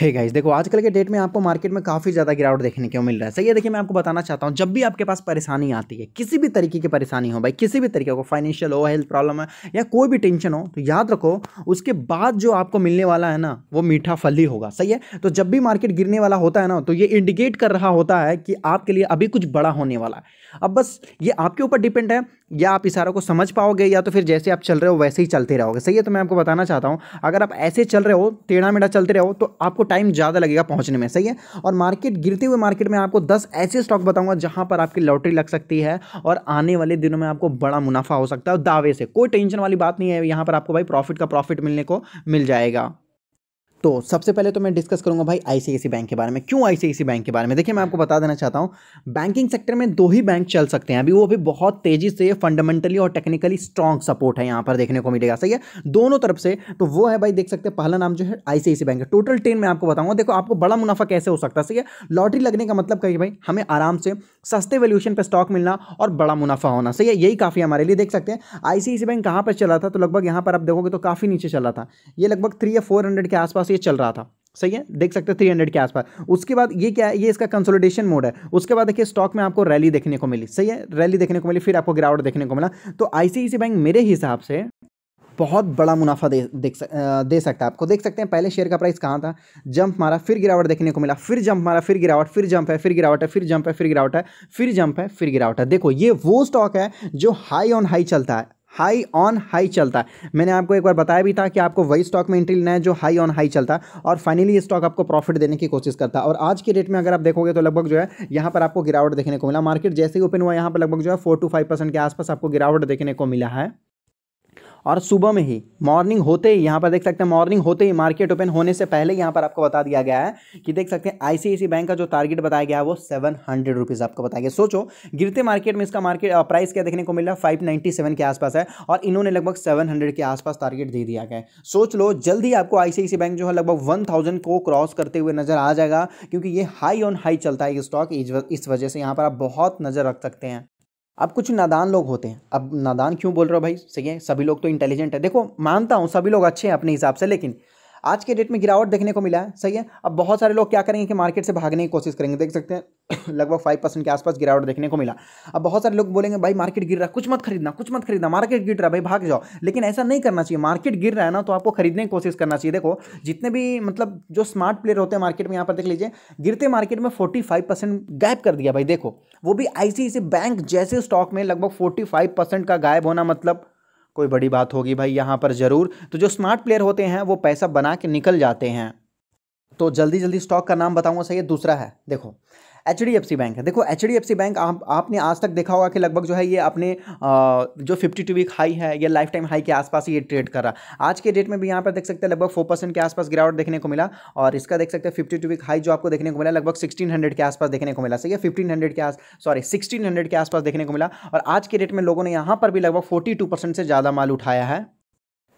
हे hey guys देखो आजकल के डेट में आपको मार्केट में काफ़ी ज़्यादा गिरावट देखने को मिल रहा है सही है देखिए मैं आपको बताना चाहता हूँ जब भी आपके पास परेशानी आती है किसी भी तरीके की परेशानी हो भाई किसी भी तरीके को फाइनेंशियल हो हेल्थ प्रॉब्लम है या कोई भी टेंशन हो तो याद रखो उसके बाद जो आपको मिलने वाला है ना वो मीठा फल ही होगा सही है तो जब भी मार्केट गिरने वाला होता है ना तो ये इंडिकेट कर रहा होता है कि आपके लिए अभी कुछ बड़ा होने वाला है अब बस ये आपके ऊपर डिपेंड है या आप इशारों को समझ पाओगे या तो फिर जैसे आप चल रहे हो वैसे ही चलते रहोगे सही है तो मैं आपको बताना चाहता हूँ अगर आप ऐसे चल रहे हो टेढ़ा मेढ़ा चलते रहो तो आपको टाइम ज़्यादा लगेगा पहुँचने में सही है और मार्केट गिरते हुए मार्केट में आपको दस ऐसे स्टॉक बताऊँगा जहाँ पर आपकी लॉटरी लग सकती है और आने वाले दिनों में आपको बड़ा मुनाफा हो सकता है दावे से कोई टेंशन वाली बात नहीं है यहाँ पर आपको भाई प्रॉफिट का प्रॉफिट मिलने को मिल जाएगा तो सबसे पहले तो मैं डिस्कस करूंगा भाई आईसीआईसी बैंक के बारे में क्यों आईसीआईसी बैंक के बारे में देखिए मैं आपको बता देना चाहता हूं बैंकिंग सेक्टर में दो ही बैंक चल सकते हैं अभी वो भी बहुत तेजी से फंडामेंटली और टेक्निकली स्ट्रॉन्ग सपोर्ट है यहां पर देखने को मिलेगा सही है दोनों तरफ से तो वो है भाई देख सकते हैं पहला नाम जो है आईसीआईसी बैंक है टोटल टेन में आपको बताऊंगा देखो आपको बड़ा मुनाफा कैसे हो सकता है सही है लॉटरी लगने का मतलब कहिए भाई हमें आराम से सस्ते वैल्यूशन पर स्टॉक मिलना और बड़ा मुनाफा होना सही है यही काफ़ी हमारे लिए देख सकते हैं आईसीआईसी बैंक कहां पर चला था तो लगभग यहां पर आप देखोगे तो काफ़ी नीचे चला था यह लगभग थ्री या फोर के आसपास ये चल रहा था सही है देख सकते हैं हंड्रेड के आसपास उसके बाद ये क्या है ये इसका कंसोलिडेशन मोड है उसके बाद देखिए स्टॉक में आपको रैली देखने को मिली सही है रैली देखने को मिली फिर आपको गिरावट देखने को मिला तो आईसीआईसी बैंक e मेरे हिसाब से बहुत बड़ा मुनाफा दे देख सक, दे सकता है आपको देख सकते हैं पहले शेयर का प्राइस कहाँ था जंप मारा फिर गिरावट देखने को मिला फिर जंप मारा फिर गिरावट फिर जंप है फिर गिरावट है फिर जंप है फिर गिरावट है फिर जंप है फिर गिरावट है देखो ये वो स्टॉक है जो हाई ऑन हाई चलता है हाई ऑन हाई चलता है मैंने आपको एक बार बताया भी था कि आपको वही स्टॉक में एंट्री लेना है जो हाई ऑन हाई चलता है और फाइनली ये स्टॉक आपको प्रॉफिट देने की कोशिश करता है और आज के डेट में अगर आप देखोगे तो लगभग जो है यहाँ पर आपको गिरावट देखने को मिला मार्केट जैसे ही ओपन हुआ यहाँ पर लगभग जो है फोर टू फाइव परसेंट के आसपास आपको गिरावट देखने को मिला है और सुबह में ही मॉर्निंग होते ही यहाँ पर देख सकते हैं मॉर्निंग होते ही मार्केट ओपन होने से पहले यहाँ पर आपको बता दिया गया है कि देख सकते हैं आईसीआईसी बैंक का जो टारगेट बताया गया है वो सेवन हंड्रेड रुपीज़ आपको बताया गया सोचो गिरते मार्केट में इसका मार्केट प्राइस क्या देखने को मिल फाइव नाइन्टी सेवन के आसपास है और इन्होंने लगभग सेवन हंड्रेड के आसपास टारगेट दे दिया गया है सोच लो जल्द आपको आईसीआईसी बैंक जो है लगभग वन थाउजेंड को क्रॉस करते हुए नजर आ जाएगा क्योंकि ये हाई ऑन हाई चलता है स्टॉक इस वजह से यहाँ पर आप बहुत नज़र रख सकते हैं अब कुछ नादान लोग होते हैं अब नादान क्यों बोल रहे हो भाई सही है सभी लोग तो इंटेलिजेंट है देखो मानता हूँ सभी लोग अच्छे हैं अपने हिसाब से लेकिन आज के डेट में गिरावट देखने को मिला है सही है अब बहुत सारे लोग क्या करेंगे कि मार्केट से भागने की कोशिश करेंगे देख सकते हैं लगभग फाइव परसेंट के आसपास गिरावट देखने को मिला अब बहुत सारे लोग बोलेंगे भाई मार्केट गिर रहा है कुछ मत खरीदना कुछ मत खरीदना मार्केट गिर रहा भाई भाग जाओ लेकिन ऐसा नहीं करना चाहिए मार्केट गिर रहा है ना तो आपको खरीदने की कोशिश करना चाहिए देखो जितने भी मतलब जो स्मार्ट प्लेयर होते हैं मार्केट में यहाँ पर देख लीजिए गिरते मार्केट में फोर्टी गैप कर दिया भाई देखो वो भी आई बैंक जैसे स्टॉक में लगभग फोर्टी का गायब होना मतलब कोई बड़ी बात होगी भाई यहाँ पर ज़रूर तो जो स्मार्ट प्लेयर होते हैं वो पैसा बना के निकल जाते हैं तो जल्दी जल्दी स्टॉक का नाम बताऊंगा सही है दूसरा है देखो H D F C bank है देखो H D F C bank आप आपने आज तक देखा होगा कि लगभग जो है ये अपने जो फिफ्टी टू वीक हाई है या लाइफ टाइम हाई के आसपास ये ट्रेड कर रहा आज के डेट में भी यहाँ पर देख सकते हैं लगभग फोर परसेंट के आसपास गिरावट देखने को मिला और इसका देख सकते हैं फिफ्टी टू वीक हाई जो आपको देखने को मिला लगभग सिक्सटीन हंड्रेड के आसपास देखने को मिला सही है फिफ्टीन हंड्रेड के आस सॉरी सिक्सटीन हंड्रेड के आसपास देखने को मिला और आज के डेट में लोगों ने यहाँ पर भी लगभग फोर्टी टू परसेंट से ज़्यादा माल उठाया है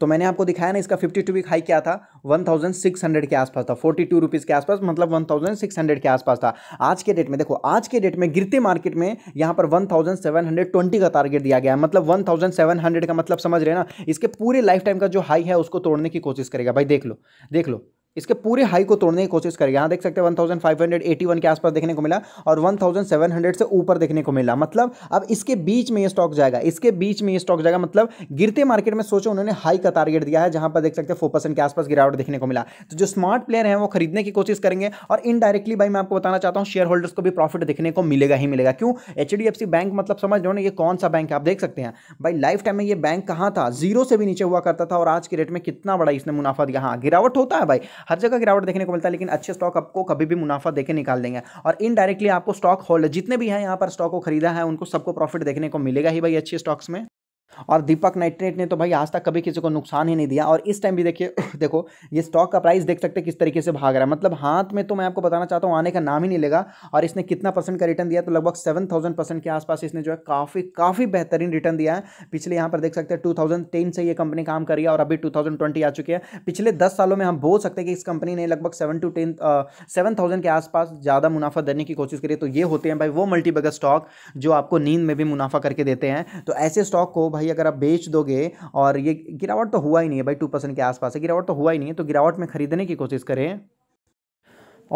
तो मैंने आपको दिखाया ना इसका फिफ्टी टू वीक हाई क्या था वन सिक्स हंड्रेड के आसपास था फोर्टी टू रुपीज़ के आसपास मतलब वन थाउजेंड सिक्स हंड्रेड के आसपास था आज के डेट में देखो आज के डेट में गिरते मार्केट में यहाँ पर one thousand seven hundred twenty का टारगेट दिया गया है मतलब वन सेवन हंड्रेड का मतलब समझ रहे ना इसके पूरे लाइफ टाइम का जो हाई है उसको तोड़ने की कोशिश करेगा भाई देख लो देख लो इसके पूरे हाई को तोड़ने की कोशिश करेगा यहाँ देख सकते हैं 1581 के आसपास देखने को मिला और 1700 से ऊपर देखने को मिला मतलब अब इसके बीच में ये स्टॉक जाएगा इसके बीच में ये स्टॉक जाएगा मतलब गिरते मार्केट में सोचो उन्होंने हाई का टारगेट दिया है जहां पर देख सकते हैं फोर के आसपास गिरावट देखने को मिला तो जो स्मार्ट प्लेयर है वो खरीदने की कोशिश करेंगे और इनडायरेक्टली भाई मैं आपको बताना चाहता हूँ शेयर होल्डर्स को भी प्रॉफिट देखने को मिलेगा ही मिलेगा क्यों एच बैंक मतलब समझ लो ना ये कौन सा बैंक है आप देख सकते हैं भाई लाइफ टाइम में यह बैंक कहाँ था जीरो से भी नीचे हुआ करता था और आज के रेट में कितना बड़ा इसने मुनाफा दिया हाँ गिरावट होता है भाई हर जगह गिरावट देखने को मिलता है लेकिन अच्छे स्टॉक आपको कभी भी मुनाफा देकर निकाल देंगे और इनडायरेक्टली आपको स्टॉक होल्डर जितने भी हैं यहाँ पर स्टॉक को खरीदा है उनको सबको प्रॉफिट देखने को मिलेगा ही भाई अच्छे स्टॉक्स में और दीपक नाइट्रेट ने तो भाई आज तक कभी किसी को नुकसान ही नहीं दिया और इस टाइम भी देखिए देखो ये स्टॉक का प्राइस देख सकते किस तरीके से भाग रहा है मतलब हाथ में तो मैं आपको बताना चाहता हूँ आने का नाम ही नहीं लेगा और इसने कितना परसेंट का रिटर्न दिया तो लगभग सेवन थाउजेंड परसेंट के आसपास इसने जो है काफ़ी काफ़ी बेहतरीन रिटर्न दिया है पिछले यहाँ पर देख सकते हैं टू से ये कंपनी काम करी है और अभी टू आ चुकी है पिछले दस सालों में हम बोल सकते हैं कि इस कंपनी ने लगभग seven to ten seven thousand के आसपास ज़्यादा मुनाफा देने की कोशिश करी तो ये होते हैं भाई वो मल्टीबगर स्टॉक जो आपको नींद में भी मुनाफा करके देते हैं तो ऐसे स्टॉक को भाई अगर आप बेच दोगे और ये गिरावट तो हुआ ही नहीं है भाई टू परसेंट के आसपास है गिरावट तो हुआ ही नहीं है तो गिरावट में खरीदने की कोशिश करें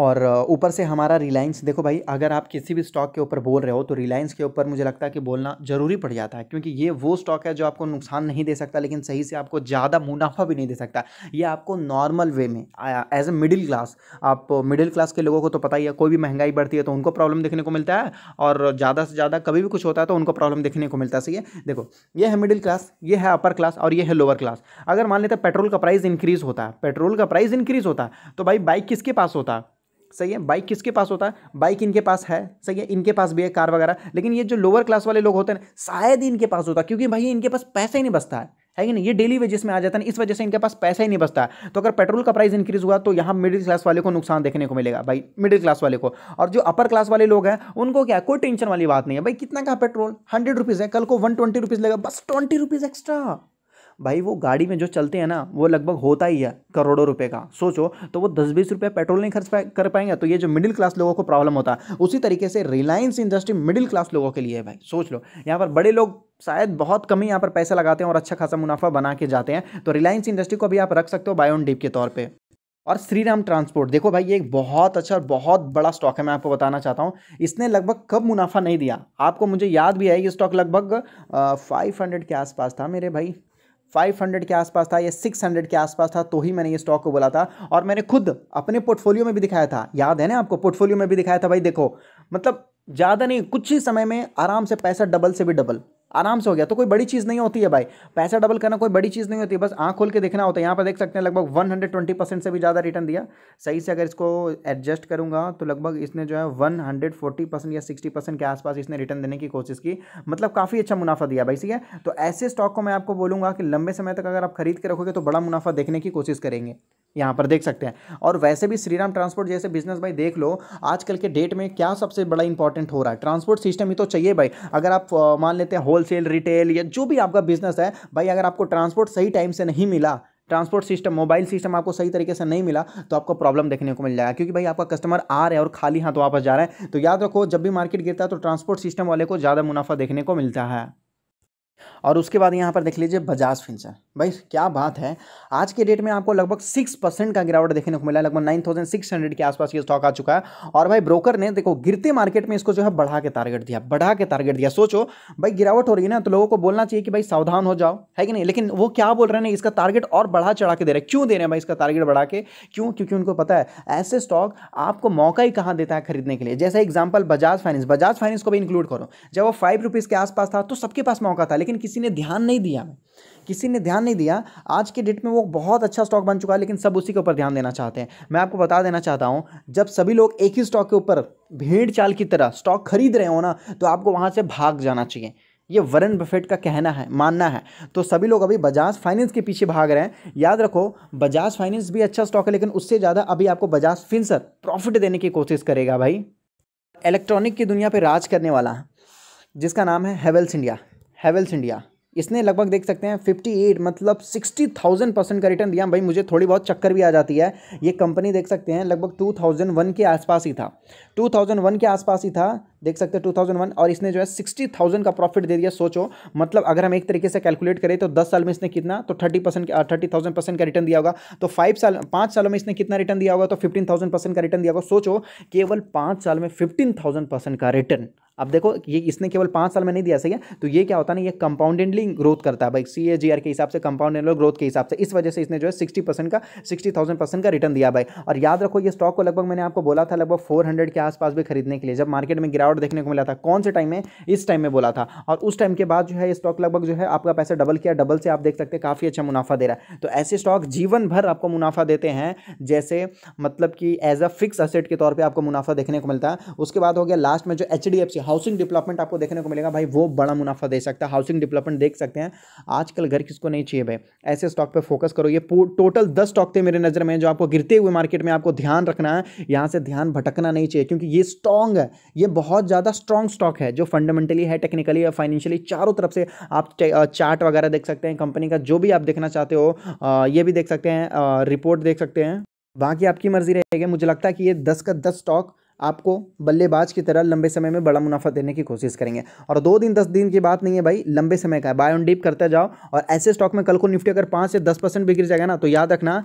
और ऊपर से हमारा रिलायंस देखो भाई अगर आप किसी भी स्टॉक के ऊपर बोल रहे हो तो रिलायंस के ऊपर मुझे लगता है कि बोलना ज़रूरी पड़ जाता है क्योंकि ये वो स्टॉक है जो आपको नुकसान नहीं दे सकता लेकिन सही से आपको ज़्यादा मुनाफा भी नहीं दे सकता ये आपको नॉर्मल वे में एज ए मिडिल क्लास आप मिडिल क्लास के लोगों को तो पता ही है कोई भी महंगाई बढ़ती है तो उनको प्रॉब्लम देखने को मिलता है और ज़्यादा से ज़्यादा कभी भी कुछ होता है तो उनको प्रॉब्लम देखने को मिलता है सही है देखो ये है मिडिल क्लास ये है अपर क्लास और ये है लोअर क्लास अगर मान लेते पेट्रोल का प्राइस इंक्रीज़ होता है पेट्रोल का प्राइस इंक्रीज़ होता है तो भाई बाइक किसके पास होता है सही है बाइक किसके पास होता है बाइक इनके पास है सही है इनके पास भी है कार वगैरह लेकिन ये जो लोअर क्लास वाले लोग होते हैं शायद ही इनके पास होता है क्योंकि भाई इनके पास पैसा ही नहीं बचता है है कि नहीं ये डेली वेजेस में आ जाता है इस वजह से इनके पास पैसा ही नहीं बचता है तो अगर पेट्रोल का प्राइस इंक्रीज हुआ तो यहाँ मिडिल क्लास वाले को नुकसान देखने को मिलेगा भाई मिडिल क्लास वाले को और जो अपर क्लास वाले लोग हैं उनको क्या कोई टेंशन वाली बात नहीं है भाई कितना का पेट्रोल हंड्रेड रुपीज़ है कल को वन ट्वेंटी रुपीज़ लगेगा बस ट्वेंटी रुपीज़ एक्स्ट्रा भाई वो गाड़ी में जो चलते हैं ना वो लगभग होता ही है करोड़ों रुपए का सोचो तो वो दस बीस रुपये पेट्रोल नहीं खर्च पा, कर पाएंगे तो ये जो मिडिल क्लास लोगों को प्रॉब्लम होता है उसी तरीके से रिलायंस इंडस्ट्री मिडिल क्लास लोगों के लिए है भाई सोच लो यहाँ पर बड़े लोग शायद बहुत कम ही यहाँ पर पैसा लगाते हैं और अच्छा खासा मुनाफा बना के जाते हैं तो रिलायंस इंडस्ट्री को भी आप रख सकते हो बायोन डीप के तौर पर और श्रीराम ट्रांसपोर्ट देखो भाई ये एक बहुत अच्छा और बहुत बड़ा स्टॉक है मैं आपको बताना चाहता हूँ इसने लगभग कब मुनाफा नहीं दिया आपको मुझे याद भी है ये स्टॉक लगभग फाइव हंड्रेड के आसपास था मेरे भाई 500 के आसपास था या 600 के आसपास था तो ही मैंने ये स्टॉक को बोला था और मैंने खुद अपने पोर्टफोलियो में भी दिखाया था याद है ना आपको पोर्टफोलियो में भी दिखाया था भाई देखो मतलब ज़्यादा नहीं कुछ ही समय में आराम से पैसा डबल से भी डबल आराम से हो गया तो कोई बड़ी चीज़ नहीं होती है भाई पैसा डबल करना कोई बड़ी चीज़ नहीं होती है बस आँख खोल के देखना होता है यहाँ पर देख सकते हैं लगभग 120 परसेंट से भी ज़्यादा रिटर्न दिया सही से अगर इसको एडजस्ट करूँगा तो लगभग इसने जो है 140 परसेंट या 60 परसेंट के आसपास इसने रिटर्न देने की कोशिश की मतलब काफ़ी अच्छा मुनाफा दिया भाई ठीक है तो ऐसे स्टॉक को मैं आपको बोलूँगा कि लंबे समय तक अगर आप खरीद के रखोगे तो बड़ा मुनाफा देखने की कोशिश करेंगे यहाँ पर देख सकते हैं और वैसे भी श्रीराम ट्रांसपोर्ट जैसे बिजनेस भाई देख लो आजकल के डेट में क्या सबसे बड़ा इंपॉर्टेंट हो रहा है ट्रांसपोर्ट सिस्टम ही तो चाहिए भाई अगर आप मान लेते हैं होलसेल रिटेल या जो भी आपका बिजनेस है भाई अगर आपको ट्रांसपोर्ट सही टाइम से नहीं मिला ट्रांसपोर्ट सिस्टम मोबाइल सिस्टम आपको सही तरीके से नहीं मिला तो आपको प्रॉब्लम देखने को मिल जाएगा क्योंकि भाई आपका कस्टमर आ रहा है और खाली हाथ तो वापस जा रहा है तो याद रखो जब भी मार्केट गिरता है तो ट्रांसपोर्ट सिस्टम वाले को ज़्यादा मुनाफा देखने को मिलता है और उसके बाद यहाँ पर देख लीजिए बजाज फिंसर भाई क्या बात है आज के डेट में आपको लगभग सिक्स परसेंट का गिरावट देखने को मिला लगभग नाइन थाउजेंड सिक्स हंड्रेड के आसपास ये स्टॉक आ चुका है और भाई ब्रोकर ने देखो गिरते मार्केट में इसको जो है बढ़ा के टारगेट दिया बढ़ा के टारगेट दिया सोचो भाई गिरावट हो रही है ना तो लोगों को बोलना चाहिए कि भाई सावधान हो जाओ है कि नहीं लेकिन वो क्या बोल रहे हैं इसका टारगेट और बढ़ा चढ़ा के दे रहे हैं क्यों दे रहे हैं भाई इसका टारगेट बढ़ा के क्यों क्योंकि उनको पता है ऐसे स्टॉक आपको मौका ही कहाँ देता है खरीदने के लिए जैसे example Bajaj finance Bajaj finance को भी इंक्लूड करो जब वो फाइव रुपीज़ के आसपास था तो सबके पास मौका था लेकिन किसी ने ध्यान नहीं दिया किसी ने ध्यान नहीं दिया आज के डेट में वो बहुत अच्छा स्टॉक बन चुका है लेकिन सब उसी के ऊपर ध्यान देना चाहते हैं मैं आपको बता देना चाहता हूँ जब सभी लोग एक ही स्टॉक के ऊपर भेड़ चाल की तरह स्टॉक खरीद रहे हो ना तो आपको वहाँ से भाग जाना चाहिए ये वरन बफेट का कहना है मानना है तो सभी लोग अभी बजाज फाइनेंस के पीछे भाग रहे हैं याद रखो बजाज फाइनेंस भी अच्छा स्टॉक है लेकिन उससे ज़्यादा अभी आपको बजाज फिनसर प्रॉफिट देने की कोशिश करेगा भाई इलेक्ट्रॉनिक की दुनिया पर राज करने वाला जिसका नाम है हेवेल्स इंडिया हैवेल्स इंडिया इसने लगभग देख सकते हैं 58 मतलब 60,000 परसेंट का रिटर्न दिया भाई मुझे थोड़ी बहुत चक्कर भी आ जाती है ये कंपनी देख सकते हैं लगभग 2001 के आसपास ही था 2001 के आसपास ही था देख सकते हैं 2001 और इसने जो है 60,000 का प्रॉफिट दे दिया सोचो मतलब अगर हम एक तरीके से कैलकुलेट करें तो 10 साल में इसने कितना तो 30 परसेंट थर्टी थाउजेंड परसेंट का रिटर्न दिया होगा तो फाइव साल पांच सालों में इसने कितना रिटर्न दिया होगा तो फिफ्टीन थाउजेंड परसेंट का रिटर्न दिया होगा सोचो केवल पांच साल में फिफ्टीन थाउजेंड परसेंट का रिटर्न अब देखो ये इसने केवल पाँच साल में नहीं दिया सही है तो ये क्या होता है ना ये कंपाउंडेंडली ग्रोथ करता है भाई सी ए जी आर के हिसाब से कंपाउंडेडल ग्रोथ के हिसाब से इस वजह से इसने जो है सिक्सटी परसेंट का सिक्सटी थाउजेंड परसेंट का रिटर्न दिया भाई और याद रखो ये स्टॉक को लगभग मैंने आपको बोला था लगभग फोर हंड्रेड के आसपास भी खरीदने के लिए जब मार्केट में गिरावट गिरावट देखने को मिला था कौन से टाइम में इस टाइम में बोला था और उस टाइम के बाद जो है स्टॉक लगभग जो है आपका पैसा डबल किया डबल से आप देख सकते हैं काफ़ी अच्छा मुनाफा दे रहा है तो ऐसे स्टॉक जीवन भर आपको मुनाफा देते हैं जैसे मतलब कि एज अ फिक्स असेट के तौर पर आपको मुनाफा देखने को मिलता है उसके बाद हो गया लास्ट में जो एच हाउसिंग डेवलपमेंट आपको देखने को मिलेगा भाई वो बड़ा मुनाफा दे सकता है हाउसिंग डेवलपमेंट देख सकते हैं आजकल घर किसको नहीं चाहिए भाई ऐसे स्टॉक पर फोकस करो ये टोटल दस स्टॉक थे मेरे नज़र में जो आपको गिरते हुए मार्केट में आपको ध्यान रखना है यहाँ से ध्यान भटकना नहीं चाहिए क्योंकि ये स्ट्रॉन्ग है ये बहुत बहुत ज़्यादा स्ट्रॉन्ग स्टॉक है जो फंडामेंटली है टेक्निकली या फाइनेंशियली चारों तरफ से आप चार्ट वगैरह देख सकते हैं कंपनी का जो भी आप देखना चाहते हो ये भी देख सकते हैं रिपोर्ट देख सकते हैं बाकी आपकी मर्जी रहेगी मुझे लगता है कि ये दस का दस स्टॉक आपको बल्लेबाज की तरह लंबे समय में बड़ा मुनाफा देने की कोशिश करेंगे और दो दिन दस दिन की बात नहीं है भाई लंबे समय का है बाय ऑन डीप करते जाओ और ऐसे स्टॉक में कल को निफ्टी अगर पाँच से दस परसेंट भी जाएगा ना तो याद रखना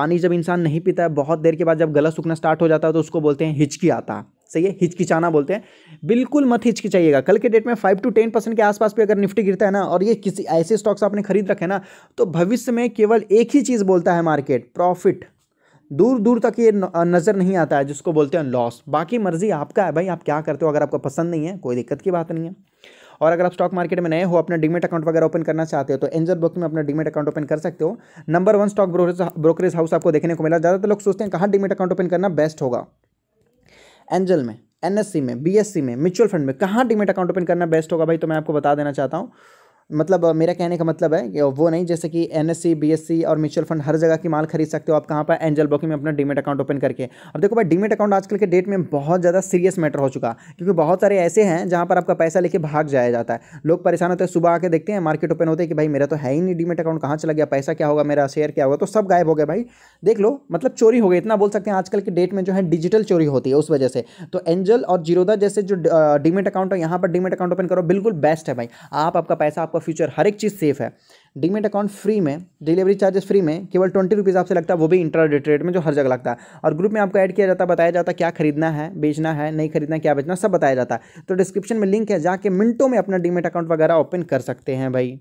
पानी जब इंसान नहीं पीता है बहुत देर के बाद जब गला सूखना स्टार्ट हो जाता है तो उसको बोलते हैं हिचकी आता है सही है हिचकिचाना बोलते हैं बिल्कुल मत हिचकिचाइएगा कल के डेट में फाइव टू टेन परसेंट के आसपास भी अगर निफ्टी गिरता है ना और ये किसी ऐसे स्टॉक्स आपने खरीद रखे ना तो भविष्य में केवल एक ही चीज़ बोलता है मार्केट प्रॉफिट दूर दूर तक ये नज़र नहीं आता है जिसको बोलते हैं लॉस बाकी मर्जी आपका है भाई आप क्या करते हो अगर आपको पसंद नहीं है कोई दिक्कत की बात नहीं है और अगर आप स्टॉक मार्केट में नए हो अपना डिमेट अकाउंट वगैरह ओपन करना चाहते हो तो एंजल बुक में अपना डिमेट अकाउंट ओपन कर सकते हो number one stock brokerage house आपको देखने को मिला ज़्यादातर लोग सोचते हैं कहाँ डिमेट अकाउंट ओपन करना बेस्ट होगा एंजल में एनएससी में बीएससी में म्यूचुअल फंड में कहाँ डीमेट अकाउंट ओपन करना बेस्ट होगा भाई तो मैं आपको बता देना चाहता हूँ मतलब मेरा कहने का मतलब है वो नहीं जैसे कि एन एस और म्यूचुअल फंड हर जगह की माल खरीद सकते हो आप कहाँ पर एंजल ब्रोकिंग में अपना डीमेट अकाउंट ओपन करके अब देखो भाई डीमेट अकाउंट आजकल के डेट में बहुत ज़्यादा सीरियस मैटर हो चुका क्योंकि बहुत सारे ऐसे हैं जहाँ पर आपका पैसा लेके भाग जाया जाता है लोग परेशान होते हैं सुबह आके देखते हैं मार्केट ओपन होते हैं कि भाई मेरा तो है ही नहीं डीमेट अकाउंट कहाँ चला गया पैसा क्या होगा मेरा शेयर क्या होगा तो सब गायब हो गया भाई देख लो मतलब चोरी हो गई इतना बोल सकते हैं आजकल के डेट में जो है डिजिटल चोरी होती है उस वजह से तो एंजल और जीरोदा जैसे जो डीमेट अकाउंट है यहाँ पर डीमेट अकाउंट ओपन करो बिल्कुल बेस्ट है भाई आप आपका पैसा आपको आपका फ्यूचर हर एक चीज़ सेफ है डीमेट अकाउंट फ्री में डिलीवरी चार्जेस फ्री में केवल ट्वेंटी रुपीज़ आपसे लगता है वो भी इंट्रा रेट में जो हर जगह लगता है और ग्रुप में आपको ऐड किया जाता है बताया जाता है क्या खरीदना है बेचना है नहीं खरीदना क्या बेचना सब बताया जाता है तो डिस्क्रिप्शन में लिंक है जाके मिनटों में अपना डीमेट अकाउंट वगैरह ओपन कर सकते हैं भाई